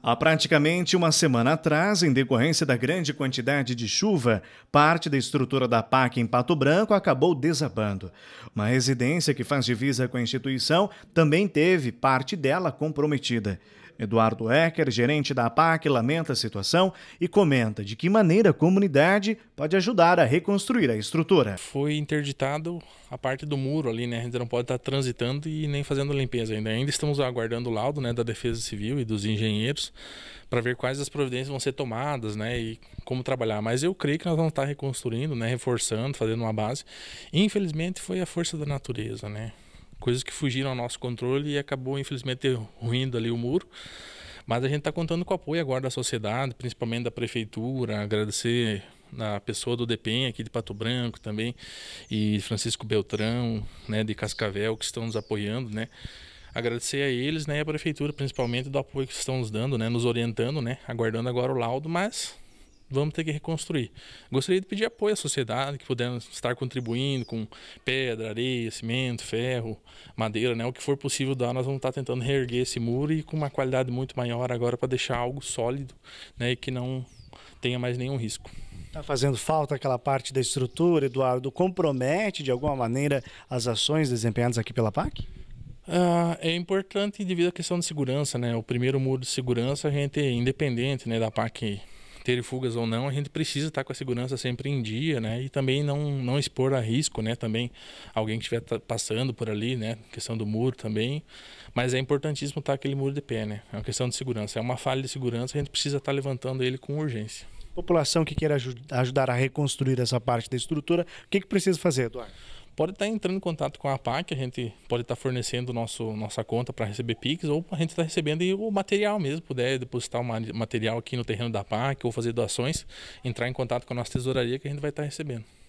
Há praticamente uma semana atrás, em decorrência da grande quantidade de chuva, parte da estrutura da PAC em Pato Branco acabou desabando. Uma residência que faz divisa com a instituição também teve parte dela comprometida. Eduardo Ecker, gerente da APAC, lamenta a situação e comenta de que maneira a comunidade pode ajudar a reconstruir a estrutura. Foi interditado a parte do muro ali, né? A gente não pode estar transitando e nem fazendo limpeza ainda. Ainda estamos aguardando o laudo né, da Defesa Civil e dos engenheiros para ver quais as providências vão ser tomadas, né? E como trabalhar. Mas eu creio que nós vamos estar reconstruindo, né? Reforçando, fazendo uma base. Infelizmente foi a força da natureza, né? coisas que fugiram ao nosso controle e acabou, infelizmente, ruindo ali o muro. Mas a gente está contando com o apoio agora da sociedade, principalmente da prefeitura, agradecer na pessoa do DPEM aqui de Pato Branco também e Francisco Beltrão, né, de Cascavel, que estão nos apoiando, né? Agradecer a eles, né, e a prefeitura principalmente do apoio que estão nos dando, né, nos orientando, né, aguardando agora o laudo, mas vamos ter que reconstruir. Gostaria de pedir apoio à sociedade que pudermos estar contribuindo com pedra, areia, cimento, ferro, madeira, né? O que for possível dar, nós vamos estar tentando reerguer esse muro e com uma qualidade muito maior agora para deixar algo sólido, né? E que não tenha mais nenhum risco. Está fazendo falta aquela parte da estrutura, Eduardo? Compromete de alguma maneira as ações desempenhadas aqui pela PAC? Ah, é importante devido à questão de segurança, né? O primeiro muro de segurança, a gente, é independente né, da PAC ter fugas ou não, a gente precisa estar com a segurança sempre em dia, né? E também não, não expor a risco, né? Também alguém que estiver passando por ali, né? Questão do muro também. Mas é importantíssimo estar aquele muro de pé, né? É uma questão de segurança. É uma falha de segurança, a gente precisa estar levantando ele com urgência. População que queira ajudar a reconstruir essa parte da estrutura, o que, que precisa fazer, Eduardo? pode estar tá entrando em contato com a PAC, a gente pode estar tá fornecendo nosso, nossa conta para receber PIX, ou a gente está recebendo o material mesmo, puder depositar o material aqui no terreno da PAC ou fazer doações, entrar em contato com a nossa tesouraria que a gente vai estar tá recebendo.